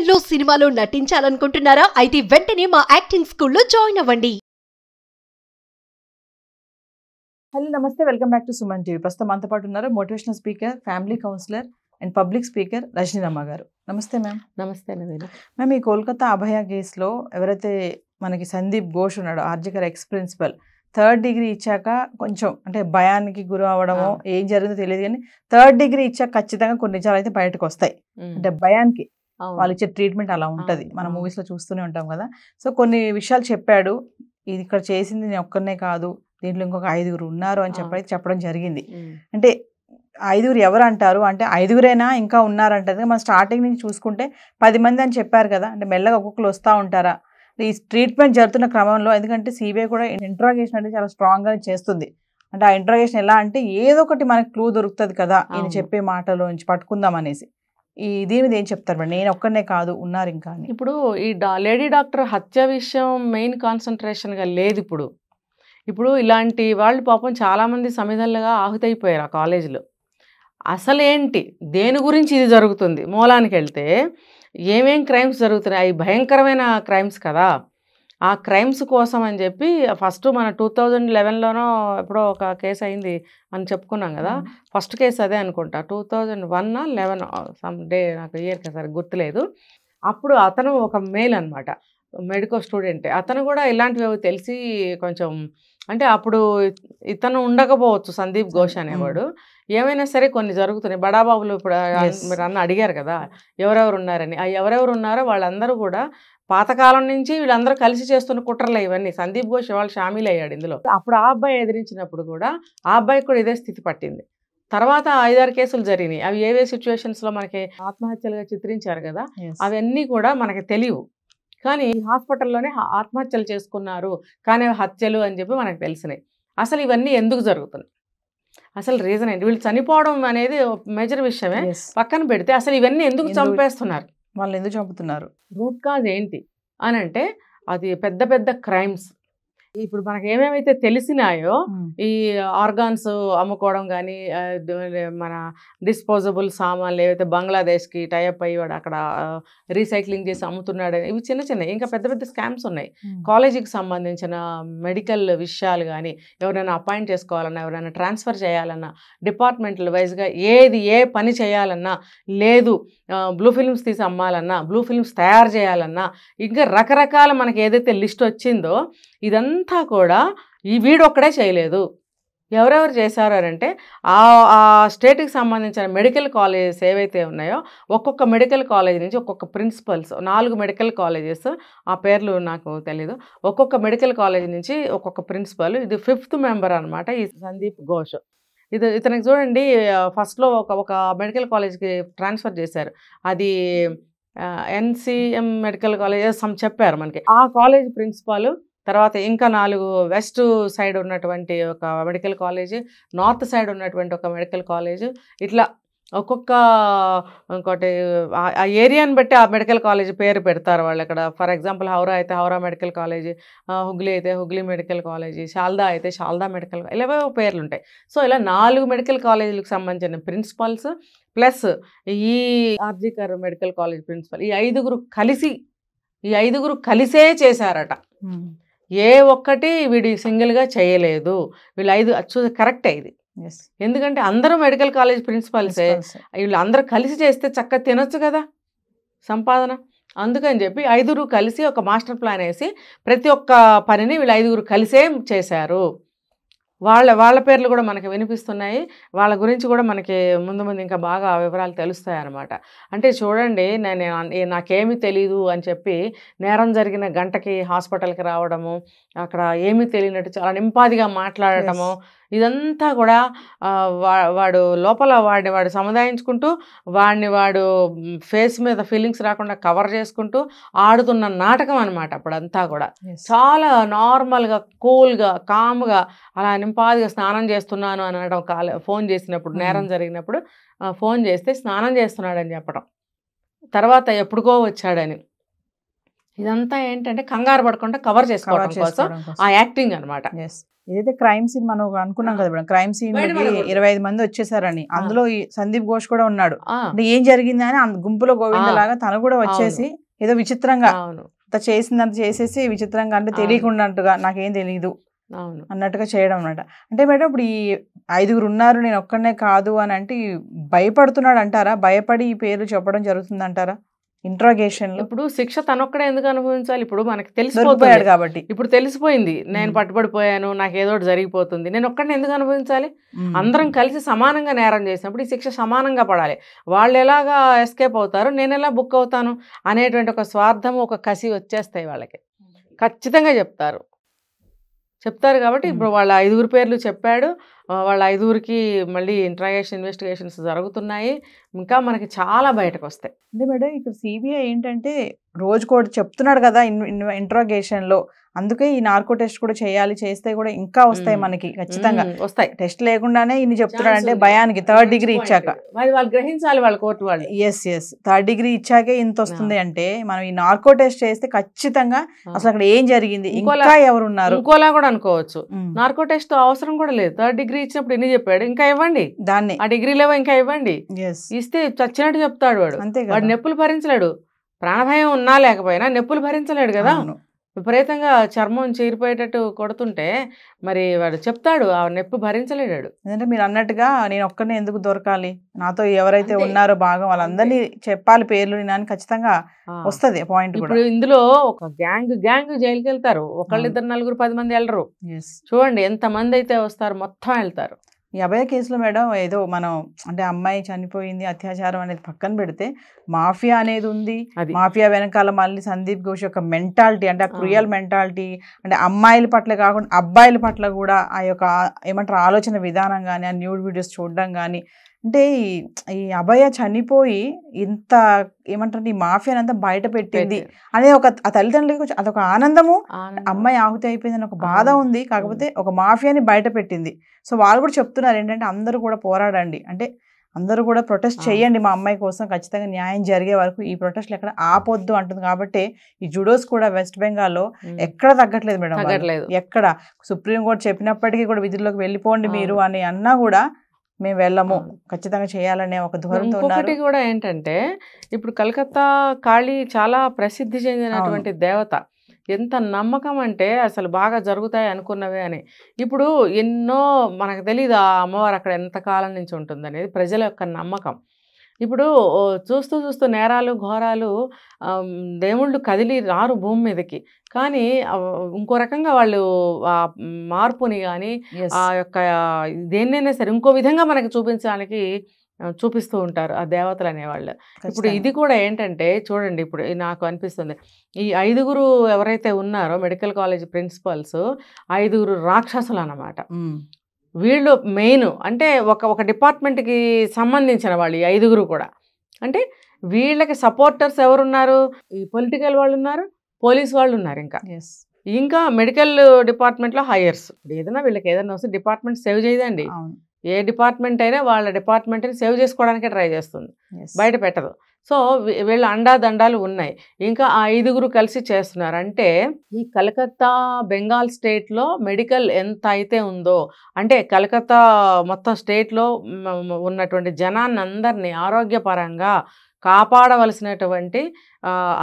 Yellow సినిమాలో నటించాలనుకుంటున్నారా అయితే వెంటనే మా యాక్టింగ్ స్కూల్లో జాయిన్ అవ్వండి హలో నమస్తే welcome back to Suman TV ప్రస్తుతం మనతో పాటు ఉన్నారు motivational speaker family counsellor and public speaker రజనీరమ్మ గారు నమస్తే మ్యామ్ నమస్తే నవీన మ్యామ్ ఈ కోల్కతా అభయ కేసులో ఎవరైతే మనకి సందీప్ ఘోష్ ఉన్నాడో RG Kar ex principal third degree ఇచ్చాక కొంచెం అంటే భయానికి గురి అవ్వడము ఏం జరిగిందో తెలియదు కానీ థర్డ్ డిగ్రీ ఇచ్చాక ఖచ్చితంగా కొన్ని నిజాలు అయితే బయటకు వస్తాయి అంటే భయానికి వాళ్ళు ఇచ్చే ట్రీట్మెంట్ అలా ఉంటుంది మనం మూవీస్లో చూస్తూనే ఉంటాం కదా సో కొన్ని విషయాలు చెప్పాడు ఇది ఇక్కడ చేసింది నేను ఒక్కరినే కాదు దీంట్లో ఇంకొక ఐదుగురు ఉన్నారు అని చెప్పి చెప్పడం జరిగింది అంటే ఐదుగురు ఎవరు అంటారు అంటే ఐదుగురైనా ఇంకా ఉన్నారంటే మనం స్టార్టింగ్ నుంచి చూసుకుంటే పది మంది అని చెప్పారు కదా అంటే మెల్లగా ఒక్కొక్కరు వస్తూ ఉంటారా ఈ ట్రీట్మెంట్ జరుగుతున్న క్రమంలో ఎందుకంటే సిబిఐ కూడా ఇంట్రాగేషన్ అనేది చాలా స్ట్రాంగ్గా చేస్తుంది అంటే ఆ ఇంట్రాగేషన్ ఎలా అంటే ఏదో ఒకటి మనకు క్లూ దొరుకుతుంది కదా ఈయన చెప్పే మాటలో నుంచి పట్టుకుందాం అనేసి ఈ దీని మీద ఏం చెప్తారు మేడం నేను ఒక్కనే కాదు ఉన్నారు ఇంకా ఇప్పుడు ఈ లేడీ డాక్టర్ హత్య విషయం మెయిన్ కాన్సన్ట్రేషన్గా లేదు ఇప్పుడు ఇప్పుడు ఇలాంటి వాళ్ళు పాపం చాలామంది సమిధలుగా ఆహుతైపోయారు ఆ కాలేజీలో అసలేంటి దేని గురించి ఇది జరుగుతుంది మూలానికి వెళ్తే ఏమేం క్రైమ్స్ జరుగుతున్నాయి అవి భయంకరమైన క్రైమ్స్ కదా ఆ క్రైమ్స్ కోసం అని చెప్పి ఫస్ట్ మన టూ థౌజండ్ లెవెన్లోనో ఎప్పుడో ఒక కేసు అయింది అని చెప్పుకున్నాం కదా ఫస్ట్ కేసు అదే అనుకుంటా two thousand one eleven some day నాకు ఇయర్ సరే గుర్తులేదు అప్పుడు అతను ఒక మేల్ అనమాట మెడికో స్టూడెంట్ అతను కూడా ఇలాంటివి తెలిసి కొంచెం అంటే అప్పుడు ఇతను ఉండకపోవచ్చు సందీప్ ఘోష్ అనేవాడు ఏమైనా సరే కొన్ని జరుగుతున్నాయి బడాబాబులు ఇప్పుడు మీరు అన్న అడిగారు కదా ఎవరెవరు ఉన్నారని ఆ ఎవరెవరు ఉన్నారో వాళ్ళందరూ కూడా పాతకాలం నుంచి వీళ్ళందరూ కలిసి చేస్తున్న కుట్రలే ఇవన్నీ సందీప్ ఘోష్ వాళ్ళు షామిల్ అయ్యాడు ఇందులో అప్పుడు ఆ అబ్బాయి ఎదిరించినప్పుడు కూడా ఆ అబ్బాయికి కూడా ఇదే స్థితి పట్టింది తర్వాత ఐదారు కేసులు జరిగినాయి అవి ఏవే లో మనకి ఆత్మహత్యలుగా చిత్రించారు కదా అవన్నీ కూడా మనకి తెలియవు కానీ హాస్పిటల్లోనే ఆత్మహత్యలు చేసుకున్నారు కానీ హత్యలు అని చెప్పి మనకు తెలిసినాయి అసలు ఇవన్నీ ఎందుకు జరుగుతున్నాయి అసలు రీజన్ ఏంటి వీళ్ళు చనిపోవడం అనేది మేజర్ విషయమే పక్కన పెడితే అసలు ఇవన్నీ ఎందుకు చంపేస్తున్నారు వాళ్ళు ఎందుకు చంపుతున్నారు రూట్ కాజ్ ఏంటి అని అంటే అది పెద్ద పెద్ద క్రైమ్స్ ఇప్పుడు మనకి ఏమేమైతే తెలిసినాయో ఈ ఆర్గాన్స్ అమ్ముకోవడం కానీ మన డిస్పోజబుల్ సామాన్లు ఏవైతే బంగ్లాదేశ్కి టైప్ అయ్యి వాడు అక్కడ రీసైక్లింగ్ చేసి అమ్ముతున్నాడు ఇవి చిన్న చిన్న ఇంకా పెద్ద పెద్ద స్కామ్స్ ఉన్నాయి కాలేజీకి సంబంధించిన మెడికల్ విషయాలు కానీ ఎవరైనా అపాయింట్ చేసుకోవాలన్నా ఎవరైనా ట్రాన్స్ఫర్ చేయాలన్నా డిపార్ట్మెంట్ల వైజ్గా ఏది ఏ పని చేయాలన్నా లేదు బ్లూ ఫిల్మ్స్ తీసి అమ్మాలన్నా బ్లూ ఫిల్మ్స్ తయారు చేయాలన్నా ఇంకా రకరకాల మనకి ఏదైతే లిస్ట్ వచ్చిందో ఇదంతా కూడా ఈ వీడొక్కడే చేయలేదు ఎవరెవరు చేశారు అంటే ఆ స్టేట్కి సంబంధించిన మెడికల్ కాలేజెస్ ఏవైతే ఉన్నాయో ఒక్కొక్క మెడికల్ కాలేజ్ నుంచి ఒక్కొక్క ప్రిన్సిపల్స్ నాలుగు మెడికల్ కాలేజెస్ ఆ పేర్లు నాకు తెలీదు ఒక్కొక్క మెడికల్ కాలేజ్ నుంచి ఒక్కొక్క ప్రిన్సిపల్ ఇది ఫిఫ్త్ మెంబర్ అనమాట ఈ సందీప్ ఘోష్ ఇది ఇతనికి చూడండి ఫస్ట్లో ఒక ఒక మెడికల్ కాలేజ్కి ట్రాన్స్ఫర్ చేశారు అది ఎన్సిఎం మెడికల్ కాలేజ్ సమ్ చెప్పారు మనకి ఆ కాలేజ్ ప్రిన్సిపాల్ తర్వాత ఇంకా నాలుగు వెస్ట్ సైడ్ ఉన్నటువంటి ఒక మెడికల్ కాలేజ్ నార్త్ సైడ్ ఉన్నటువంటి ఒక మెడికల్ కాలేజ్ ఇట్లా ఒక్కొక్క ఇంకోటి ఆ ఏరియాని బట్టి ఆ మెడికల్ కాలేజ్ పేరు పెడతారు వాళ్ళు ఇక్కడ ఫర్ ఎగ్జాంపుల్ హౌరా అయితే హౌరా మెడికల్ కాలేజ్ హుగ్లీ అయితే హుగ్లీ మెడికల్ కాలేజ్ షాల్దా అయితే షాల్దా మెడికల్ ఇలా పేర్లు ఉంటాయి సో ఇలా నాలుగు మెడికల్ కాలేజీలకు సంబంధించిన ప్రిన్సిపల్స్ ప్లస్ ఈ ఆర్జీకర్ మెడికల్ కాలేజ్ ప్రిన్సిపల్ ఈ ఐదుగురు కలిసి ఈ ఐదుగురు కలిసే చేశారట ఏ ఒక్కటి వీడు సింగిల్గా చేయలేదు వీళ్ళు ఐదు చూ కరెక్ట్ ఇది ఎందుకంటే అందరూ మెడికల్ కాలేజ్ ప్రిన్సిపాల్సే వీళ్ళు అందరూ కలిసి చేస్తే చక్కగా తినొచ్చు కదా సంపాదన అందుకని చెప్పి ఐదుగురు కలిసి ఒక మాస్టర్ ప్లాన్ వేసి ప్రతి ఒక్క పనిని వీళ్ళు ఐదుగురు కలిసే చేశారు వాళ్ళ వాళ్ళ పేర్లు కూడా మనకి వినిపిస్తున్నాయి వాళ్ళ గురించి కూడా మనకి ముందు ముందు ఇంకా బాగా వివరాలు తెలుస్తాయి అన్నమాట అంటే చూడండి నేను నాకేమీ తెలీదు అని చెప్పి నేరం జరిగిన గంటకి హాస్పిటల్కి రావడము అక్కడ ఏమీ తెలియనట్టు చాలా నింపాదిగా మాట్లాడటము ఇదంతా కూడా వాడు లోపల వాడిని వాడు సముదాయించుకుంటూ వాడిని వాడు ఫేస్ మీద ఫీలింగ్స్ రాకుండా కవర్ చేసుకుంటూ ఆడుతున్న నాటకం అనమాట అప్పుడంతా కూడా చాలా నార్మల్గా కూల్గా కామ్గా అలా నింపాదిగా స్నానం చేస్తున్నాను అనడం కాలే ఫోన్ చేసినప్పుడు hmm. నేరం జరిగినప్పుడు ఫోన్ చేస్తే స్నానం చేస్తున్నాడని చెప్పడం తర్వాత ఎప్పుడుకో వచ్చాడని ఇదంతా ఏంటంటే కంగారు పడకుండా కవర్ చేసుకోవడం కోసం ఆ యాక్టింగ్ అనమాట ఏదైతే క్రైమ్ సీన్ మనం అనుకున్నాం కదా మేడం క్రైమ్ సీన్ ఇరవై ఐదు మంది వచ్చేసారని అందులో సందీప్ ఘోష్ కూడా ఉన్నాడు అంటే ఏం జరిగింది అని గుంపులో గోవింద లాగా తను కూడా వచ్చేసి ఏదో విచిత్రంగా చేసిందంత చేసేసి విచిత్రంగా అంటే తెలియకుండా నాకేం తెలియదు అన్నట్టుగా చేయడం అనమాట అంటే మేడం ఇప్పుడు ఈ ఐదుగురు ఉన్నారు నేను ఒక్కడనే కాదు అని అంటే భయపడుతున్నాడు అంటారా భయపడి ఈ పేరు చెప్పడం జరుగుతుంది అంటారా ఇంట్రాగేషన్ ఇప్పుడు శిక్ష తనొక్కడే ఎందుకు అనుభవించాలి ఇప్పుడు మనకి తెలిసిపోతాడు కాబట్టి ఇప్పుడు తెలిసిపోయింది నేను పట్టుబడిపోయాను నాకు ఏదో ఒకటి జరిగిపోతుంది నేను ఒక్కడిని ఎందుకు అనుభవించాలి అందరం కలిసి సమానంగా నేరం చేసినప్పుడు ఈ శిక్ష సమానంగా పడాలి వాళ్ళు ఎలాగా ఎస్కేప్ అవుతారు నేను ఎలా బుక్ అవుతాను అనేటువంటి ఒక స్వార్థం ఒక కసి వచ్చేస్తాయి వాళ్ళకి ఖచ్చితంగా చెప్తారు చెప్తారు కాబట్టి ఇప్పుడు వాళ్ళ ఐదుగురు పేర్లు చెప్పాడు వాళ్ళ ఐదుగురికి మళ్ళీ ఇంట్రాగేషన్ ఇన్వెస్టిగేషన్స్ జరుగుతున్నాయి ఇంకా మనకి చాలా బయటకు వస్తాయి అంటే మేడం ఇక్కడ సిబిఐ ఏంటంటే రోజు కూడా చెప్తున్నాడు కదా ఇన్ ఇంట్రాగేషన్లో అందుకే ఈ నార్కో టెస్ట్ కూడా చేయాలి చేస్తే కూడా ఇంకా వస్తాయి మనకి ఖచ్చితంగా వస్తాయి టెస్ట్ లేకుండానే ఇన్ని చెప్తున్నాడు అంటే భయానికి థర్డ్ డిగ్రీ ఇచ్చాక వాళ్ళు గ్రహించాలి వాళ్ళ కోర్టు వాళ్ళు ఎస్ ఎస్ థర్డ్ డిగ్రీ ఇచ్చాకే ఇంత వస్తుంది అంటే మనం ఈ నార్కో టెస్ట్ చేస్తే ఖచ్చితంగా అసలు అక్కడ ఏం జరిగింది ఇంకా ఎవరు ఉన్నారు ఇంకోలా కూడా అనుకోవచ్చు నార్కో టెస్ట్ అవసరం కూడా లేదు థర్డ్ డిగ్రీ ఇచ్చినప్పుడు ఎన్ని చెప్పాడు ఇంకా ఇవ్వండి దాన్ని ఆ డిగ్రీ లేవో ఇంకా ఇవ్వండి ఇస్తే చచ్చినట్టు చెప్తాడు వాడు అంతే వాడు నొప్పులు భరించలేడు ప్రాణభయం ఉన్నా లేకపోయినా నొప్పులు భరించలేడు కదా విపరీతంగా చర్మం చీరిపోయేటట్టు కొడుతుంటే మరి వాడు చెప్తాడు ఆ నొప్పి భరించలేడాడు ఎందుకంటే మీరు అన్నట్టుగా నేను ఒక్కనే ఎందుకు దొరకాలి నాతో ఎవరైతే ఉన్నారో భాగం వాళ్ళందరినీ చెప్పాలి పేర్లు నేను ఖచ్చితంగా వస్తుంది పాయింట్ ఇప్పుడు ఇందులో ఒక గ్యాంగ్ గ్యాంగ్ జైలుకి వెళ్తారు ఒకళ్ళిద్దరు నలుగురు పది మంది వెళ్ళరు చూడండి ఎంత మంది అయితే వస్తారు మొత్తం వెళ్తారు ఈ అభయ కేసులో మేడం ఏదో మనం అంటే అమ్మాయి చనిపోయింది అత్యాచారం అనేది పక్కన పెడితే మాఫియా అనేది ఉంది మాఫియా వెనకాల మళ్ళీ సందీప్ ఘోష్ యొక్క మెంటాలిటీ అంటే ఆ క్రియల్ మెంటాలిటీ అంటే అమ్మాయిల పట్ల కాకుండా అబ్బాయిల పట్ల కూడా ఆ యొక్క ఏమంటారు ఆలోచన విధానం కానీ ఆ న్యూడ్ వీడియోస్ చూడడం కానీ అంటే ఈ అభయ చనిపోయి ఇంత ఏమంటారు ఈ మాఫియా అంతా బయట పెట్టింది అనేది ఒక ఆ తల్లిదండ్రులకి అదొక ఆనందము అమ్మాయి ఆహుతి అయిపోయింది అని ఒక బాధ ఉంది కాకపోతే ఒక మాఫియాని బయట పెట్టింది సో వాళ్ళు కూడా చెప్తున్నారు ఏంటంటే అందరూ కూడా పోరాడండి అంటే అందరూ కూడా ప్రొటెస్ట్ చేయండి మా అమ్మాయి కోసం ఖచ్చితంగా న్యాయం జరిగే వరకు ఈ ప్రొటెస్ట్లు ఎక్కడ ఆపొద్దు అంటుంది కాబట్టి ఈ జుడోస్ కూడా వెస్ట్ బెంగాల్లో ఎక్కడ తగ్గట్లేదు మేడం ఎక్కడ సుప్రీంకోర్టు చెప్పినప్పటికీ కూడా విధుల్లోకి వెళ్ళిపోండి మీరు అని అన్నా కూడా మేము వెళ్ళము ఖచ్చితంగా చేయాలనే ఒక ధోరణితో ఒకటి కూడా ఏంటంటే ఇప్పుడు కలకత్తా ఖాళీ చాలా ప్రసిద్ధి చెందినటువంటి దేవత ఎంత నమ్మకం అంటే అసలు బాగా జరుగుతాయి అనుకున్నవే అని ఇప్పుడు ఎన్నో మనకు తెలియదు ఆ అమ్మవారు అక్కడ ఎంతకాలం నుంచి ఉంటుంది అనేది ప్రజల యొక్క నమ్మకం ఇప్పుడు చూస్తూ చూస్తూ నేరాలు ఘోరాలు దేవుళ్ళు కదిలి రారు భూమి మీదకి కానీ ఇంకో రకంగా వాళ్ళు ఆ మార్పుని కానీ ఆ యొక్క దేన్నైనా సరే ఇంకో విధంగా మనకి చూపించడానికి చూపిస్తూ ఉంటారు ఆ దేవతలు అనేవాళ్ళు ఇప్పుడు ఇది కూడా ఏంటంటే చూడండి ఇప్పుడు నాకు అనిపిస్తుంది ఈ ఐదుగురు ఎవరైతే ఉన్నారో మెడికల్ కాలేజ్ ప్రిన్సిపల్స్ ఐదుగురు రాక్షసులు అన్నమాట వీళ్ళు మెయిన్ అంటే ఒక ఒక డిపార్ట్మెంట్కి సంబంధించిన వాళ్ళు ఈ ఐదుగురు కూడా అంటే వీళ్ళకి సపోర్టర్స్ ఎవరున్నారు ఈ పొలిటికల్ వాళ్ళు ఉన్నారు పోలీస్ వాళ్ళు ఉన్నారు ఇంకా ఇంకా మెడికల్ డిపార్ట్మెంట్లో హైయర్స్ ఏదైనా వీళ్ళకి ఏదైనా వస్తే డిపార్ట్మెంట్ సేవ్ చేయదండి ఏ డిపార్ట్మెంట్ అయినా వాళ్ళ డిపార్ట్మెంట్ని సేవ్ చేసుకోవడానికే ట్రై చేస్తుంది బయట పెట్టదు సో వీళ్ళ అండాదండాలు ఉన్నాయి ఇంకా ఆ ఐదుగురు కలిసి చేస్తున్నారు అంటే ఈ కలకత్తా బెంగాల్ స్టేట్లో మెడికల్ ఎంత అయితే ఉందో అంటే కలకత్తా మొత్తం స్టేట్లో ఉన్నటువంటి జనాన్ని అందరినీ ఆరోగ్యపరంగా కాపాడవలసినటువంటి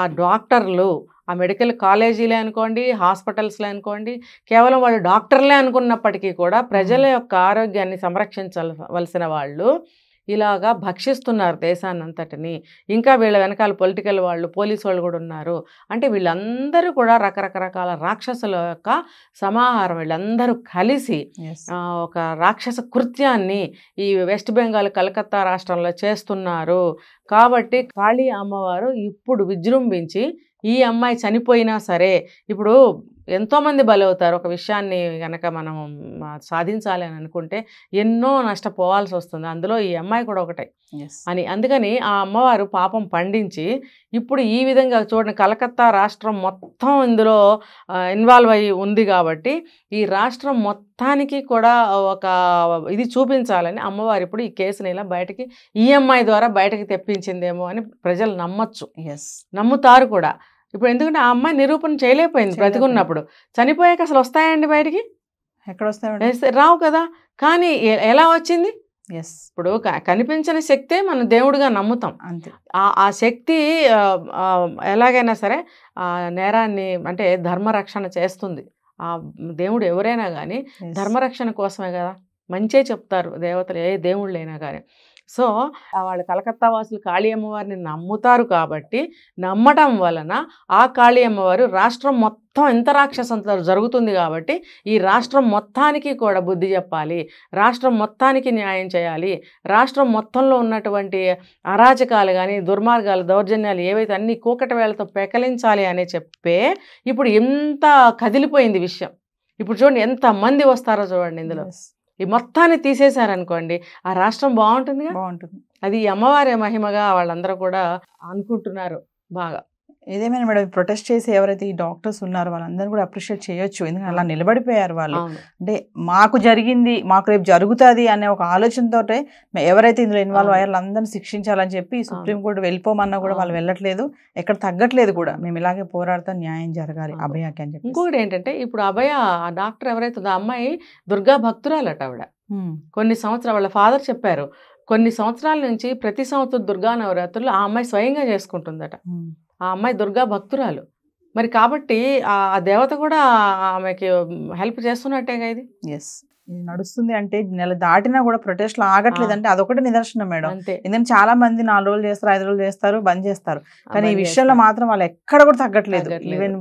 ఆ డాక్టర్లు ఆ మెడికల్ కాలేజీలే అనుకోండి హాస్పిటల్స్లే అనుకోండి కేవలం వాళ్ళు డాక్టర్లే అనుకున్నప్పటికీ కూడా ప్రజల యొక్క ఆరోగ్యాన్ని సంరక్షించవలసిన వాళ్ళు ఇలాగా భక్షిస్తున్నారు దేశాన్నంతటిని ఇంకా వీళ్ళ వెనకాల పొలిటికల్ వాళ్ళు పోలీసు వాళ్ళు కూడా ఉన్నారు అంటే వీళ్ళందరూ కూడా రకరకరకాల రాక్షసుల యొక్క సమాహారం వీళ్ళందరూ కలిసి ఒక రాక్షస కృత్యాన్ని ఈ వెస్ట్ బెంగాల్ కలకత్తా రాష్ట్రంలో చేస్తున్నారు కాబట్టి కాళీ అమ్మవారు ఇప్పుడు విజృంభించి ఈ అమ్మాయి చనిపోయినా సరే ఇప్పుడు ఎంతోమంది బలవుతారు ఒక విషయాన్ని కనుక మనం సాధించాలి అని అనుకుంటే ఎన్నో నష్టపోవాల్సి వస్తుంది అందులో ఈ అమ్మాయి కూడా ఒకటే అని అందుకని ఆ అమ్మవారు పాపం పండించి ఇప్పుడు ఈ విధంగా చూడండి కలకత్తా రాష్ట్రం మొత్తం ఇందులో ఇన్వాల్వ్ అయ్యి ఉంది కాబట్టి ఈ రాష్ట్రం మొత్తానికి కూడా ఒక ఇది చూపించాలని అమ్మవారు ఇప్పుడు ఈ కేసుని ఇలా బయటకి ఈఎంఐ ద్వారా బయటకి తెప్పించిందేమో అని ప్రజలు నమ్మచ్చు నమ్ముతారు కూడా ఇప్పుడు ఎందుకంటే ఆ అమ్మాయి నిరూపణ చేయలేకపోయింది బ్రతికున్నప్పుడు చనిపోయాక అసలు వస్తాయండి బయటికి ఎక్కడ వస్తాయండి రావు కదా కానీ ఎలా వచ్చింది ఎస్ ఇప్పుడు కనిపించని శక్తే మనం దేవుడిగా నమ్ముతాం అంతే ఆ శక్తి ఎలాగైనా సరే ఆ నేరాన్ని అంటే ధర్మరక్షణ చేస్తుంది ఆ దేవుడు ఎవరైనా కానీ ధర్మరక్షణ కోసమే కదా మంచే చెప్తారు దేవతలు ఏ దేవుళ్ళైనా కానీ సో వాళ్ళు కలకత్తా వాసులు కాళీ అమ్మవారిని నమ్ముతారు కాబట్టి నమ్మటం వలన ఆ కాళీ అమ్మవారు రాష్ట్రం మొత్తం ఎంత రాక్షస జరుగుతుంది కాబట్టి ఈ రాష్ట్రం మొత్తానికి కూడా బుద్ధి చెప్పాలి రాష్ట్రం మొత్తానికి న్యాయం చేయాలి రాష్ట్రం మొత్తంలో ఉన్నటువంటి అరాచకాలు కానీ దుర్మార్గాలు దౌర్జన్యాలు ఏవైతే అన్ని కూకట వేళతో పెకలించాలి అనే చెప్పే ఇప్పుడు ఎంత కదిలిపోయింది విషయం ఇప్పుడు చూడండి ఎంతమంది వస్తారో చూడండి ఇందులో ఈ మొత్తాన్ని తీసేశారనుకోండి ఆ రాష్ట్రం బాగుంటుంది బాగుంటుంది అది అమ్మవారి మహిమగా వాళ్ళందరూ కూడా అనుకుంటున్నారు బాగా ఏదేమైనా మేడం ప్రొటెస్ట్ చేసి ఎవరైతే ఈ డాక్టర్స్ ఉన్నారో వాళ్ళందరూ కూడా అప్రిషియేట్ చేయొచ్చు ఎందుకంటే అలా నిలబడిపోయారు వాళ్ళు అంటే మాకు జరిగింది మాకు రేపు జరుగుతుంది అనే ఒక ఆలోచనతో ఎవరైతే ఇందులో ఇన్వాల్వ్ అయ్యారు అందరిని శిక్షించాలని చెప్పి సుప్రీంకోర్టు వెళ్ళిపోమన్నా కూడా వాళ్ళు వెళ్ళట్లేదు ఎక్కడ తగ్గట్లేదు కూడా మేము ఇలాగే పోరాడుతూ న్యాయం జరగాలి అభయాకి అని చెప్పి ఇంకోటి ఏంటంటే ఇప్పుడు అభయ ఆ డాక్టర్ ఎవరైతే ఆ అమ్మాయి దుర్గా భక్తురాలట ఆవిడ కొన్ని సంవత్సరాలు వాళ్ళ ఫాదర్ చెప్పారు కొన్ని సంవత్సరాల నుంచి ప్రతి సంవత్సరం దుర్గా నవరాత్రులు ఆ అమ్మాయి స్వయంగా చేసుకుంటుందట ఆ అమ్మాయి దుర్గా భక్తురాలు మరి కాబట్టి ఆ దేవత కూడా ఆమెకి హెల్ప్ చేస్తున్నట్టేగా ఇది ఎస్ నడుస్తుంది అంటే నెల దాటినా కూడా ప్రొటెస్ట్లు ఆగట్లేదు అంటే అదొకటి నిదర్శనం మేడం ఎందుకంటే చాలా మంది నాలుగు రోజులు చేస్తారు ఐదు రోజులు చేస్తారు బంద్ చేస్తారు కానీ ఈ విషయంలో మాత్రం వాళ్ళు ఎక్కడ కూడా తగ్గట్లేదు ఈవెన్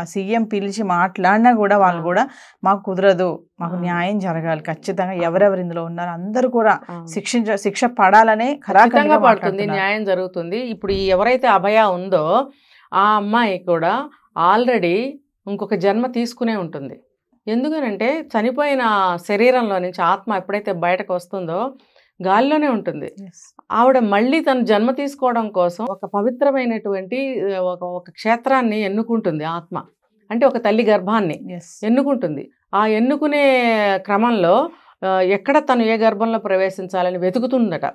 ఆ సీఎం పిలిచి మాట్లాడినా కూడా వాళ్ళు కూడా మాకు కుదరదు మాకు న్యాయం జరగాలి ఖచ్చితంగా ఎవరెవరు ఇందులో ఉన్నారు అందరు కూడా శిక్షించ శిక్ష పడాలనే ఖచ్చితంగా పడుతుంది న్యాయం జరుగుతుంది ఇప్పుడు ఎవరైతే అభయ ఉందో ఆ అమ్మాయి కూడా ఆల్రెడీ ఇంకొక జన్మ తీసుకునే ఉంటుంది ఎందుకనంటే చనిపోయిన శరీరంలో నుంచి ఆత్మ ఎప్పుడైతే బయటకు వస్తుందో గాల్లోనే ఉంటుంది ఆవిడ మళ్ళీ తన జన్మ తీసుకోవడం కోసం ఒక పవిత్రమైనటువంటి ఒక ఒక క్షేత్రాన్ని ఎన్నుకుంటుంది ఆత్మ అంటే ఒక తల్లి గర్భాన్ని ఎన్నుకుంటుంది ఆ ఎన్నుకునే క్రమంలో ఎక్కడ తను ఏ గర్భంలో ప్రవేశించాలని వెతుకుతుందట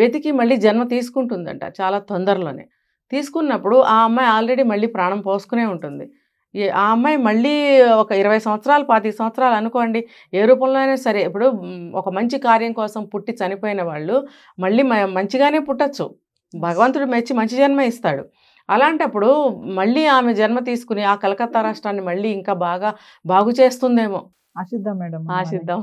వెతికి మళ్ళీ జన్మ తీసుకుంటుందంట చాలా తొందరలోనే తీసుకున్నప్పుడు ఆ అమ్మాయి ఆల్రెడీ మళ్ళీ ప్రాణం పోసుకునే ఉంటుంది ఆ అమ్మాయి మళ్ళీ ఒక ఇరవై సంవత్సరాలు పాతి సంవత్సరాలు అనుకోండి ఏ రూపంలోనే సరే ఇప్పుడు ఒక మంచి కార్యం కోసం పుట్టి చనిపోయిన వాళ్ళు మళ్ళీ మంచిగానే పుట్టచ్చు భగవంతుడు మెచ్చి మంచి జన్మ ఇస్తాడు అలాంటప్పుడు మళ్ళీ ఆమె జన్మ తీసుకుని ఆ కలకత్తా రాష్ట్రాన్ని మళ్ళీ ఇంకా బాగా బాగు చేస్తుందేమో ఆశిద్దాం మేడం ఆశిద్దాం